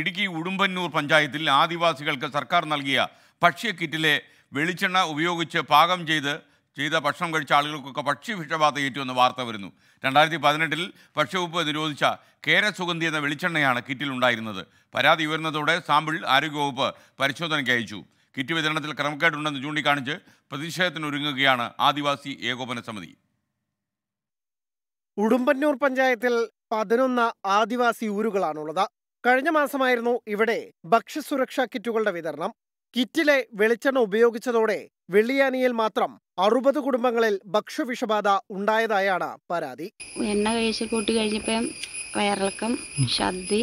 ഇടുക്കി ഉടുമ്പന്നൂർ പഞ്ചായത്തിൽ ആദിവാസികൾക്ക് സർക്കാർ നൽകിയ ഭക്ഷ്യക്കിറ്റിലെ വെളിച്ചെണ്ണ ഉപയോഗിച്ച് പാകം ചെയ്ത് ചെയ്ത ഭക്ഷണം കഴിച്ച ആളുകൾക്കൊക്കെ ഭക്ഷ്യ വിഷബാധ ഏറ്റുവെന്ന വാർത്ത വരുന്നു രണ്ടായിരത്തി പതിനെട്ടിൽ ഭക്ഷ്യവകുപ്പ് നിരോധിച്ച കേരസുഗന്ധി എന്ന വെളിച്ചെണ്ണയാണ് കിറ്റിലുണ്ടായിരുന്നത് പരാതി ഉയർന്നതോടെ സാമ്പിൾ ആരോഗ്യവകുപ്പ് പരിശോധനയ്ക്ക് അയച്ചു കിറ്റ് വിതരണത്തിൽ ക്രമക്കേടുണ്ടെന്ന് ചൂണ്ടിക്കാണിച്ച് പ്രതിഷേധത്തിനൊരുങ്ങുകയാണ് ആദിവാസി ഏകോപന സമിതി ഉടുമ്പന്നൂർ പഞ്ചായത്തിൽ പതിനൊന്ന് ആദിവാസി ഊരുകളാണുള്ളത് കഴിഞ്ഞ മാസമായിരുന്നു ഇവിടെ ഭക്ഷ്യസുരക്ഷാ കിറ്റുകളുടെ വിതരണം കിറ്റിലെ വെളിച്ചെണ്ണ ഉപയോഗിച്ചതോടെ വെള്ളിയാനിയിൽ മാത്രം അറുപത് കുടുംബങ്ങളിൽ ഭക്ഷ്യവിഷബാധ ഉണ്ടായതായാണ് പരാതി എണ്ണ കഴിച്ച് കൂട്ടി കഴിഞ്ഞപ്പോൾ വയറിളക്കം ഛർദി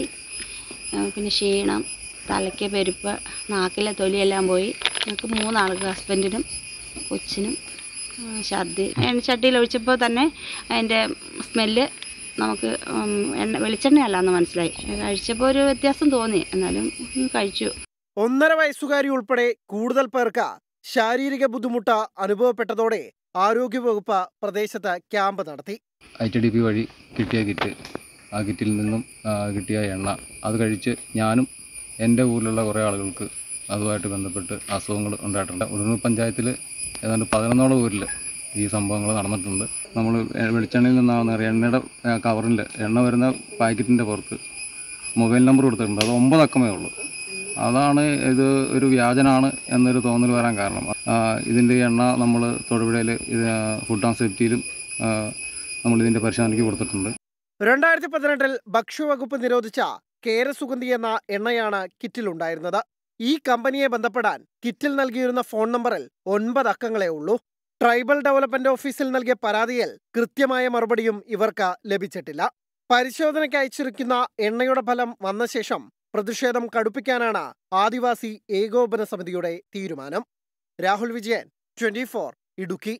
പിന്നെ ക്ഷീണം തലയ്ക്ക് പെരുപ്പ് നാക്കിലെ തൊലിയെല്ലാം പോയി ഞങ്ങൾക്ക് മൂന്നാൾക്ക് ഹസ്ബൻഡിനും കൊച്ചിനും ഛർദി എണ്ണ ചട്ടിയിൽ ഒഴിച്ചപ്പോൾ തന്നെ അതിൻ്റെ സ്മെല്ല് നമുക്ക് എണ്ണ വെളിച്ചെണ്ണ അല്ലാന്ന് മനസ്സിലായി കഴിച്ചപ്പോൾ ഒരു വ്യത്യാസം തോന്നി എന്നാലും കഴിച്ചു ഒന്നര വയസ്സുകാരി ഉൾപ്പെടെ കൂടുതൽ പേർക്ക് ശാരീരിക ബുദ്ധിമുട്ട് അനുഭവപ്പെട്ടതോടെ ആരോഗ്യവകുപ്പ് പ്രദേശത്ത് ക്യാമ്പ് നടത്തി ടി ഡി പി വഴി കിട്ടിയ കിറ്റ് ആ കിറ്റിൽ നിന്നും കിട്ടിയ എണ്ണ അത് കഴിച്ച് ഞാനും എൻ്റെ ഊരിലുള്ള കുറേ ആളുകൾക്ക് അതുമായിട്ട് ബന്ധപ്പെട്ട് അസുഖങ്ങൾ ഉണ്ടായിട്ടുണ്ട് ഉടനൂർ പഞ്ചായത്തിൽ ഏതാണ്ട് പതിനൊന്നോളം ഊരിൽ ഈ സംഭവങ്ങൾ നടന്നിട്ടുണ്ട് നമ്മൾ വെളിച്ചെണ്ണയിൽ നിന്നാണ് എണ്ണയുടെ കവറിൽ എണ്ണ വരുന്ന പാക്കറ്റിൻ്റെ പുറത്ത് മൊബൈൽ നമ്പർ കൊടുത്തിട്ടുണ്ട് അത് ഒമ്പത് അക്കമേ ഉള്ളൂ അതാണ് ഇത് ഒരു വ്യാജനാണ് എന്നൊരു തോന്നൽ വരാൻ കാരണം ഇതിൻ്റെ എണ്ണ നമ്മൾ തൊടുപുഴയിൽ ഇത് ഫുഡ് ആൻഡ് സേഫ്റ്റിയിലും നമ്മളിതിൻ്റെ പരിശോധനയ്ക്ക് കൊടുത്തിട്ടുണ്ട് രണ്ടായിരത്തി പതിനെട്ടിൽ ഭക്ഷ്യവകുപ്പ് നിരോധിച്ച കേരസുഗന്ധി എന്ന എണ്ണയാണ് കിറ്റിലുണ്ടായിരുന്നത് ഈ കമ്പനിയെ ബന്ധപ്പെടാൻ കിറ്റിൽ നൽകിയിരുന്ന ഫോൺ നമ്പറിൽ ഒൻപത് അക്കങ്ങളേ ഉള്ളൂ ട്രൈബൽ ഡെവലപ്മെന്റ് ഓഫീസിൽ നൽകിയ പരാതിയിൽ കൃത്യമായ മറുപടിയും ഇവർക്ക് ലഭിച്ചിട്ടില്ല പരിശോധനയ്ക്ക് അയച്ചിരിക്കുന്ന എണ്ണയുടെ ഫലം വന്ന ശേഷം പ്രതിഷേധം കടുപ്പിക്കാനാണ് ആദിവാസി ഏകോപന സമിതിയുടെ തീരുമാനം രാഹുൽ വിജയൻ ട്വന്റി ഇടുക്കി